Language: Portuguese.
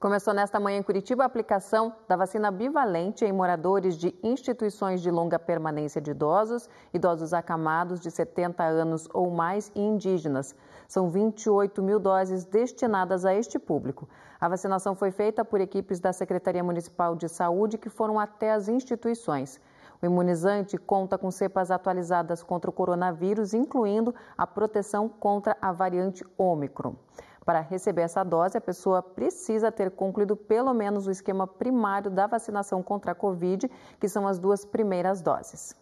Começou nesta manhã em Curitiba a aplicação da vacina bivalente em moradores de instituições de longa permanência de idosos, idosos acamados de 70 anos ou mais e indígenas. São 28 mil doses destinadas a este público. A vacinação foi feita por equipes da Secretaria Municipal de Saúde que foram até as instituições. O imunizante conta com cepas atualizadas contra o coronavírus, incluindo a proteção contra a variante Ômicron. Para receber essa dose, a pessoa precisa ter concluído pelo menos o esquema primário da vacinação contra a Covid, que são as duas primeiras doses.